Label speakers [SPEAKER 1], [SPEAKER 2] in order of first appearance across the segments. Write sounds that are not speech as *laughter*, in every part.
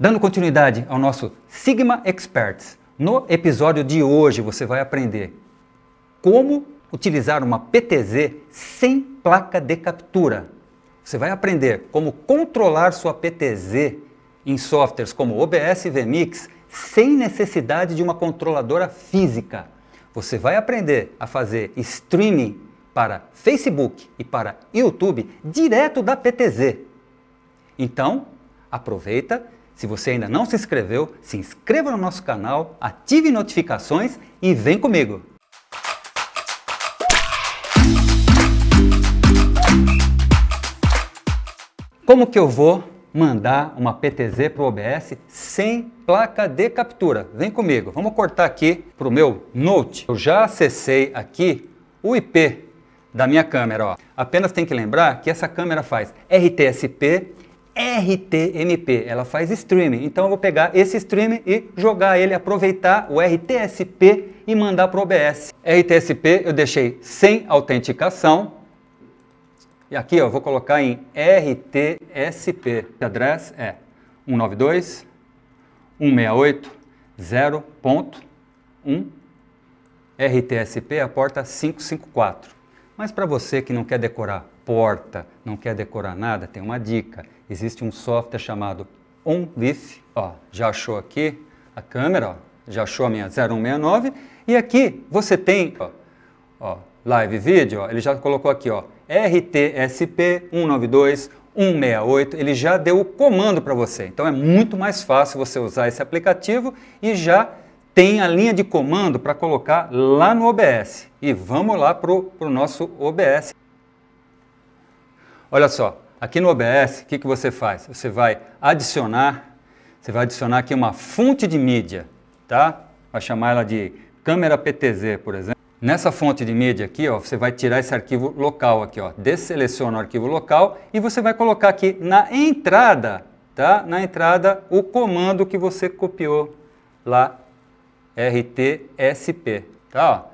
[SPEAKER 1] Dando continuidade ao nosso Sigma Experts, no episódio de hoje você vai aprender como utilizar uma PTZ sem placa de captura. Você vai aprender como controlar sua PTZ em softwares como OBS e VMix sem necessidade de uma controladora física. Você vai aprender a fazer streaming para Facebook e para YouTube direto da PTZ. Então, aproveita se você ainda não se inscreveu, se inscreva no nosso canal, ative notificações e vem comigo! Como que eu vou mandar uma PTZ para o OBS sem placa de captura? Vem comigo, vamos cortar aqui para o meu Note. Eu já acessei aqui o IP da minha câmera. Ó. Apenas tem que lembrar que essa câmera faz RTSP RTMP, ela faz streaming. Então eu vou pegar esse streaming e jogar ele, aproveitar o RTSP e mandar para o OBS. RTSP eu deixei sem autenticação. E aqui eu vou colocar em RTSP. O Address é 192.168.0.1. RTSP, é a porta 554. Mas para você que não quer decorar porta, não quer decorar nada, tem uma dica. Existe um software chamado OnLeaf, ó, já achou aqui a câmera, ó, já achou a minha 0169, e aqui você tem, ó, ó live vídeo, ó, ele já colocou aqui, ó, RTSP 192 168, ele já deu o comando para você. Então é muito mais fácil você usar esse aplicativo e já tem a linha de comando para colocar lá no OBS. E vamos lá para o nosso OBS. Olha só, aqui no OBS, o que, que você faz? Você vai adicionar, você vai adicionar aqui uma fonte de mídia, tá? Vai chamar ela de câmera PTZ, por exemplo. Nessa fonte de mídia aqui, ó, você vai tirar esse arquivo local aqui, ó, desseleciona o arquivo local e você vai colocar aqui na entrada, tá? Na entrada o comando que você copiou lá, rtsp, tá?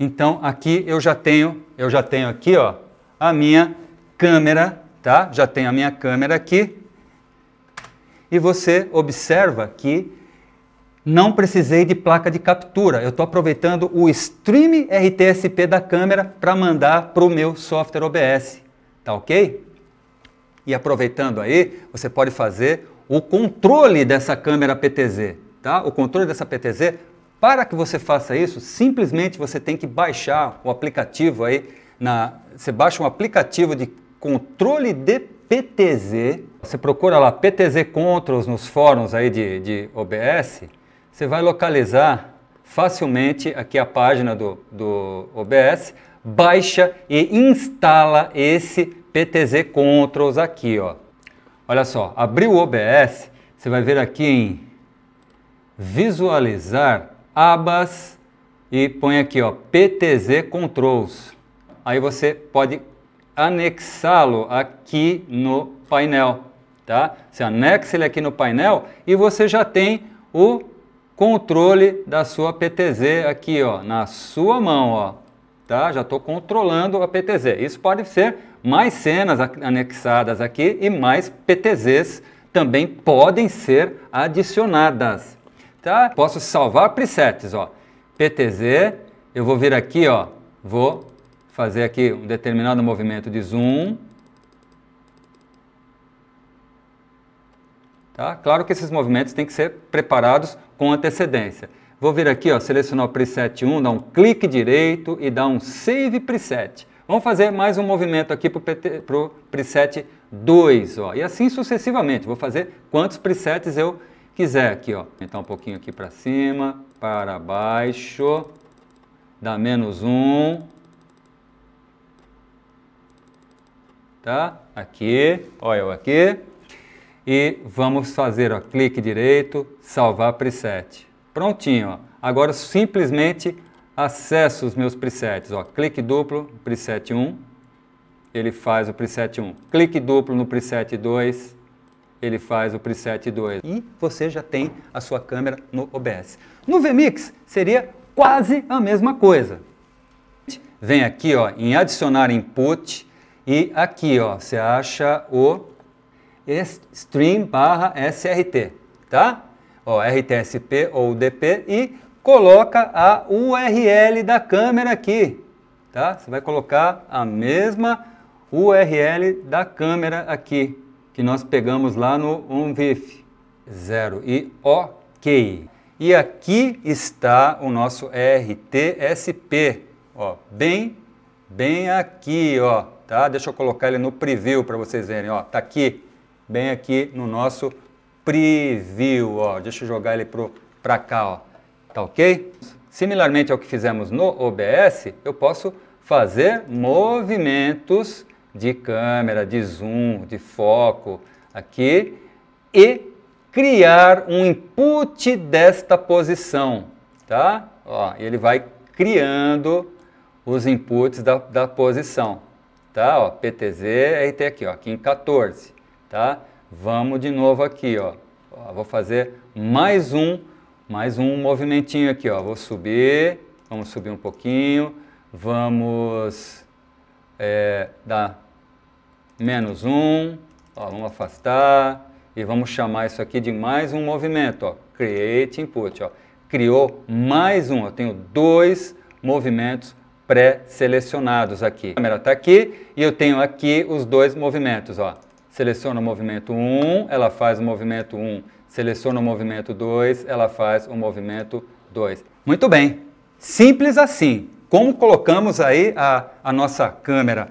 [SPEAKER 1] Então aqui eu já tenho, eu já tenho aqui, ó, a minha câmera, tá? Já tenho a minha câmera aqui. E você observa que não precisei de placa de captura. Eu estou aproveitando o stream RTSP da câmera para mandar para o meu software OBS. Tá ok? E aproveitando aí, você pode fazer o controle dessa câmera PTZ. Tá? O controle dessa PTZ, para que você faça isso, simplesmente você tem que baixar o aplicativo aí. Na, você baixa um aplicativo de controle de PTZ. Você procura lá PTZ Controls nos fóruns aí de, de OBS, você vai localizar facilmente aqui a página do, do OBS, baixa e instala esse PTZ Controls aqui, ó. Olha só, abriu o OBS, você vai ver aqui em visualizar abas e põe aqui, ó, PTZ Controls. Aí você pode anexá-lo aqui no painel. Tá? Você anexa ele aqui no painel e você já tem o controle da sua PTZ aqui ó, na sua mão. Ó, tá? Já estou controlando a PTZ. Isso pode ser mais cenas anexadas aqui e mais PTZs também podem ser adicionadas. Tá? Posso salvar presets. Ó. PTZ, eu vou vir aqui, ó, vou fazer aqui um determinado movimento de zoom. Tá? Claro que esses movimentos têm que ser preparados com antecedência. Vou vir aqui, ó, selecionar o preset 1, dar um clique direito e dar um Save Preset. Vamos fazer mais um movimento aqui para o preset 2, ó, e assim sucessivamente. Vou fazer quantos presets eu quiser aqui. Ó. Então um pouquinho aqui para cima, para baixo, dá menos 1, tá? Aqui, olha eu aqui. E vamos fazer, o clique direito, salvar preset. Prontinho, ó. Agora simplesmente acesso os meus presets, ó. Clique duplo, preset 1, ele faz o preset 1. Clique duplo no preset 2, ele faz o preset 2. E você já tem a sua câmera no OBS. No vMix seria quase a mesma coisa. Vem aqui ó, em adicionar input, e aqui, ó, você acha o stream barra SRT, tá? Ó, RTSP ou DP e coloca a URL da câmera aqui, tá? Você vai colocar a mesma URL da câmera aqui, que nós pegamos lá no unvif 0 e OK. E aqui está o nosso RTSP, ó, bem, bem aqui, ó, tá? Deixa eu colocar ele no preview para vocês verem, ó, tá aqui, bem aqui no nosso preview, ó. Deixa eu jogar ele pro para cá, ó. Tá OK? Similarmente ao que fizemos no OBS, eu posso fazer movimentos de câmera, de zoom, de foco aqui e criar um input desta posição, tá? Ó, ele vai criando os inputs da, da posição tá? Ó, PTZ, aí é tem aqui, ó, aqui em 14, tá? Vamos de novo aqui, ó. ó. Vou fazer mais um, mais um movimentinho aqui, ó. Vou subir, vamos subir um pouquinho, vamos é, dar menos um, ó, vamos afastar e vamos chamar isso aqui de mais um movimento, ó. Create input, ó. Criou mais um, eu tenho dois movimentos pré-selecionados aqui. A câmera está aqui e eu tenho aqui os dois movimentos. Ó. Seleciono o movimento 1, ela faz o movimento 1. Seleciono o movimento 2, ela faz o movimento 2. Muito bem, simples assim. Como colocamos aí a, a nossa câmera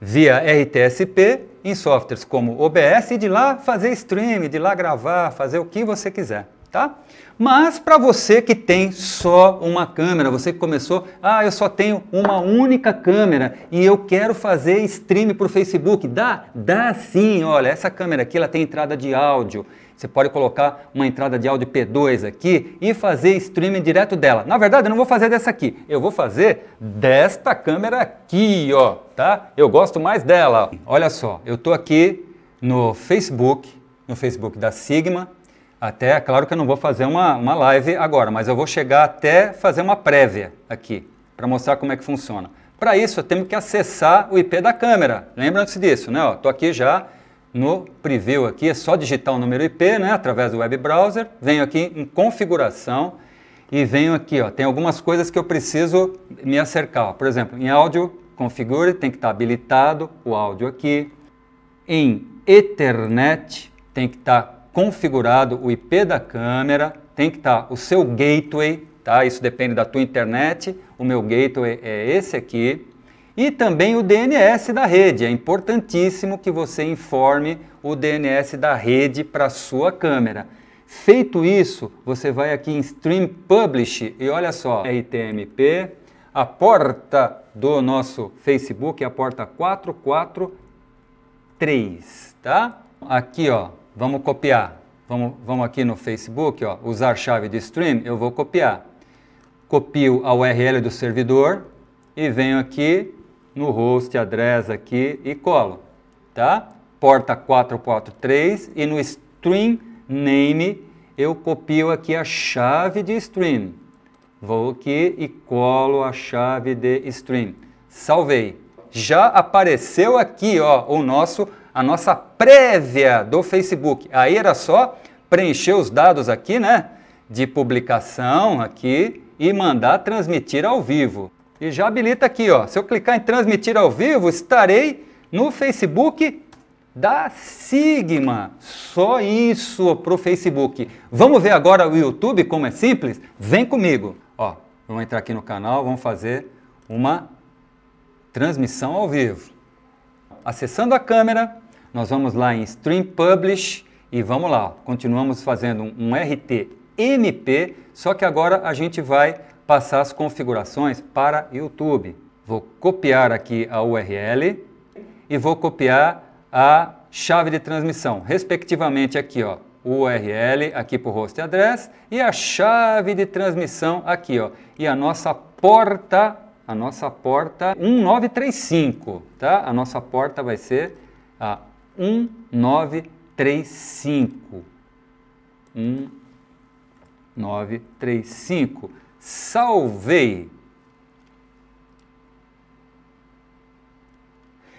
[SPEAKER 1] via RTSP em softwares como OBS e de lá fazer stream, de lá gravar, fazer o que você quiser tá? Mas para você que tem só uma câmera, você que começou, ah, eu só tenho uma única câmera e eu quero fazer stream para o Facebook, dá? Dá sim, olha, essa câmera aqui ela tem entrada de áudio, você pode colocar uma entrada de áudio P2 aqui e fazer streaming direto dela. Na verdade, eu não vou fazer dessa aqui. Eu vou fazer desta câmera aqui, ó, tá? Eu gosto mais dela. Olha só, eu tô aqui no Facebook, no Facebook da Sigma, até, claro que eu não vou fazer uma, uma live agora, mas eu vou chegar até fazer uma prévia aqui, para mostrar como é que funciona. Para isso, eu tenho que acessar o IP da câmera. Lembram-se disso, né? Estou aqui já no preview aqui, é só digitar o número IP, né? Através do web browser. Venho aqui em configuração e venho aqui, ó, tem algumas coisas que eu preciso me acercar. Por exemplo, em áudio, configure, tem que estar tá habilitado o áudio aqui. Em Ethernet, tem que estar tá configurado o IP da câmera, tem que estar tá o seu gateway, tá? Isso depende da tua internet. O meu gateway é esse aqui. E também o DNS da rede. É importantíssimo que você informe o DNS da rede para sua câmera. Feito isso, você vai aqui em Stream Publish e olha só, RTMP, a porta do nosso Facebook é a porta 443, tá? Aqui, ó, Vamos copiar. Vamos, vamos aqui no Facebook, ó, usar chave de stream, eu vou copiar. Copio a URL do servidor e venho aqui no host address aqui e colo, tá? Porta 443 e no stream name eu copio aqui a chave de stream. Vou aqui e colo a chave de stream. Salvei. Já apareceu aqui, ó, o nosso a nossa prévia do Facebook. Aí era só preencher os dados aqui, né? De publicação aqui e mandar transmitir ao vivo. E já habilita aqui, ó. Se eu clicar em transmitir ao vivo, estarei no Facebook da Sigma. Só isso pro Facebook. Vamos ver agora o YouTube como é simples? Vem comigo. Ó, vamos entrar aqui no canal, vamos fazer uma transmissão ao vivo acessando a câmera, nós vamos lá em Stream Publish e vamos lá, continuamos fazendo um RTMP, só que agora a gente vai passar as configurações para YouTube. Vou copiar aqui a URL e vou copiar a chave de transmissão, respectivamente aqui, ó, URL aqui para o host address e a chave de transmissão aqui, ó, e a nossa porta a nossa porta 1935, tá? A nossa porta vai ser a 1935. 1935. Salvei.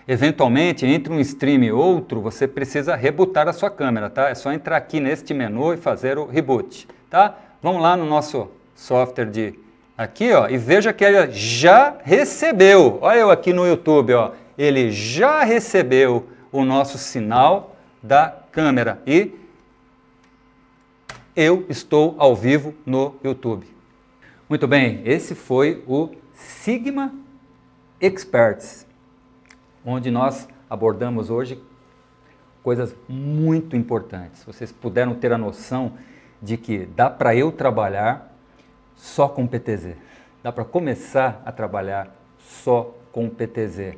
[SPEAKER 1] Eventualmente, entre um stream e outro, você precisa rebootar a sua câmera, tá? É só entrar aqui neste menu e fazer o reboot, tá? Vamos lá no nosso software de Aqui, ó, e veja que ele já recebeu. Olha eu aqui no YouTube, ó. Ele já recebeu o nosso sinal da câmera e eu estou ao vivo no YouTube. Muito bem, esse foi o Sigma Experts, onde nós abordamos hoje coisas muito importantes. Vocês puderam ter a noção de que dá para eu trabalhar só com PTZ. Dá para começar a trabalhar só com PTZ.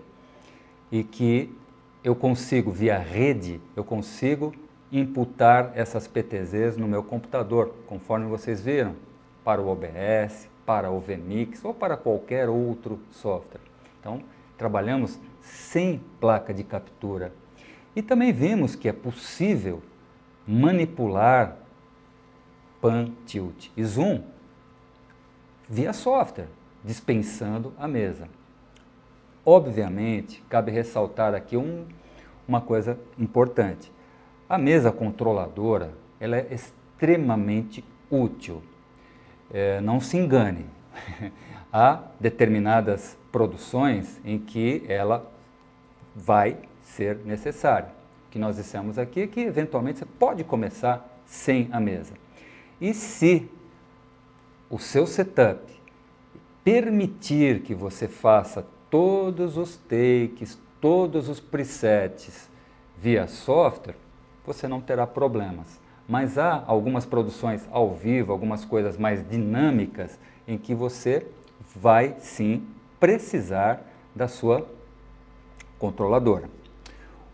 [SPEAKER 1] E que eu consigo, via rede, eu consigo imputar essas PTZs no meu computador, conforme vocês viram, para o OBS, para o VMix ou para qualquer outro software. Então, trabalhamos sem placa de captura. E também vimos que é possível manipular pan, tilt e zoom via software, dispensando a mesa. Obviamente, cabe ressaltar aqui um, uma coisa importante. A mesa controladora ela é extremamente útil. É, não se engane. *laughs* Há determinadas produções em que ela vai ser necessária. O que nós dissemos aqui é que eventualmente você pode começar sem a mesa. E se o seu setup, permitir que você faça todos os takes, todos os presets via software, você não terá problemas. Mas há algumas produções ao vivo, algumas coisas mais dinâmicas, em que você vai sim precisar da sua controladora.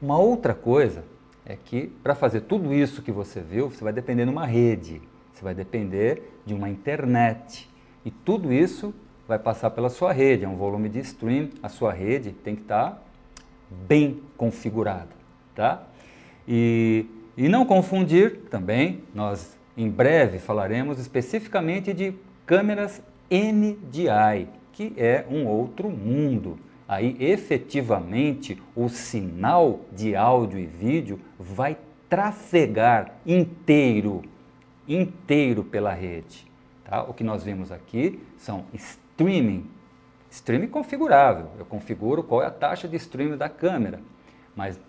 [SPEAKER 1] Uma outra coisa é que para fazer tudo isso que você viu, você vai depender de uma rede. Você vai depender de uma internet. E tudo isso vai passar pela sua rede, é um volume de stream, a sua rede tem que estar tá bem configurada, tá? E, e não confundir também, nós em breve falaremos especificamente de câmeras NDI, que é um outro mundo. Aí efetivamente o sinal de áudio e vídeo vai trafegar inteiro inteiro pela rede. Tá? O que nós vimos aqui são streaming, streaming configurável. Eu configuro qual é a taxa de streaming da câmera, mas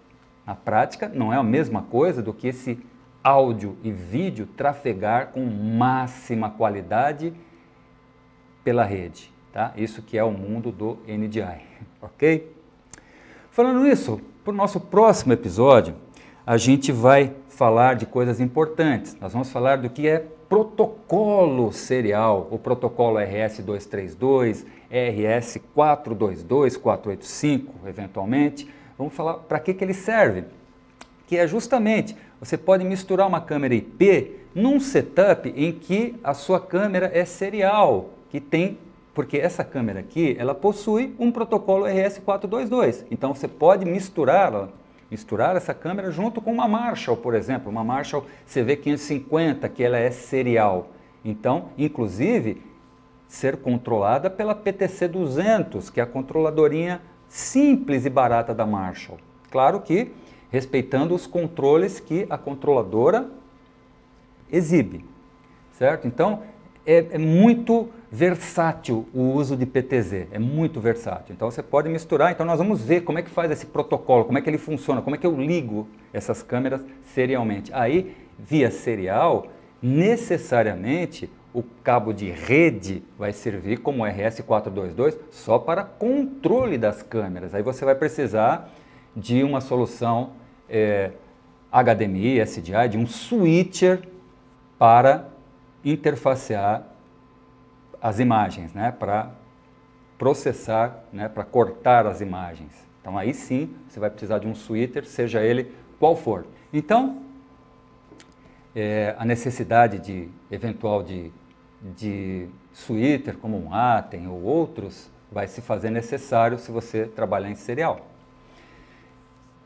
[SPEAKER 1] na prática não é a mesma coisa do que esse áudio e vídeo trafegar com máxima qualidade pela rede. Tá? Isso que é o mundo do NDI, *laughs* ok? Falando isso, para o nosso próximo episódio, a gente vai falar de coisas importantes. Nós vamos falar do que é protocolo serial, o protocolo RS 232, RS 422, 485, eventualmente. Vamos falar para que, que ele serve, que é justamente você pode misturar uma câmera IP num setup em que a sua câmera é serial, que tem porque essa câmera aqui, ela possui um protocolo RS422. Então você pode misturá-la misturar essa câmera junto com uma Marshall, por exemplo, uma Marshall CV550, que ela é serial. Então, inclusive, ser controlada pela PTC 200, que é a controladorinha simples e barata da Marshall. Claro que respeitando os controles que a controladora exibe, certo? Então, é, é muito versátil o uso de PTZ, é muito versátil. Então você pode misturar, então nós vamos ver como é que faz esse protocolo, como é que ele funciona, como é que eu ligo essas câmeras serialmente. Aí, via serial, necessariamente o cabo de rede vai servir como RS422 só para controle das câmeras. Aí você vai precisar de uma solução é, eh, HDMI, SDI, de um switcher para interfacear as imagens, né, para processar, né, para cortar as imagens. Então aí sim você vai precisar de um suíter, seja ele qual for. Então é, a necessidade de eventual de, de suíter como um Atem ou outros vai se fazer necessário se você trabalhar em serial.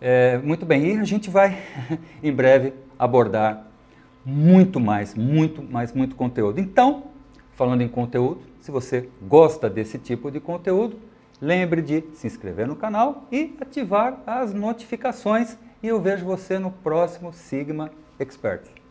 [SPEAKER 1] É, muito bem, e a gente vai *laughs* em breve abordar muito mais, muito mais, muito conteúdo. Então, Falando em conteúdo, se você gosta desse tipo de conteúdo, lembre de se inscrever no canal e ativar as notificações. E eu vejo você no próximo Sigma Expert.